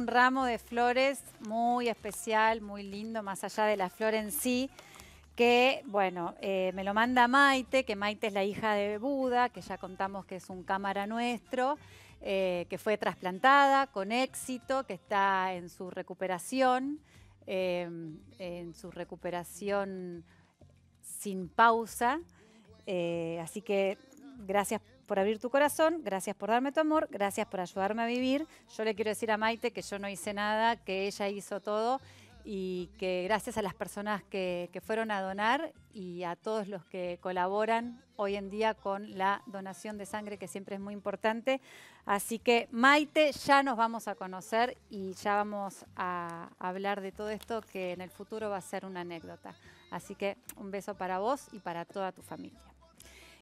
Un ramo de flores muy especial, muy lindo, más allá de la flor en sí, que, bueno, eh, me lo manda Maite, que Maite es la hija de Buda, que ya contamos que es un cámara nuestro, eh, que fue trasplantada con éxito, que está en su recuperación, eh, en su recuperación sin pausa. así que Gracias por abrir tu corazón, gracias por darme tu amor, gracias por ayudarme a vivir. Yo le quiero decir a Maite que yo no hice nada, que ella hizo todo y que gracias a las personas que, fueron a donar y a todos los que colaboran hoy en día con la donación de sangre, que siempre es muy importante. Así que Maite, ya nos vamos a conocer y ya vamos a hablar de todo esto que en el futuro va a ser una anécdota. Así que un beso para vos y para toda tu familia.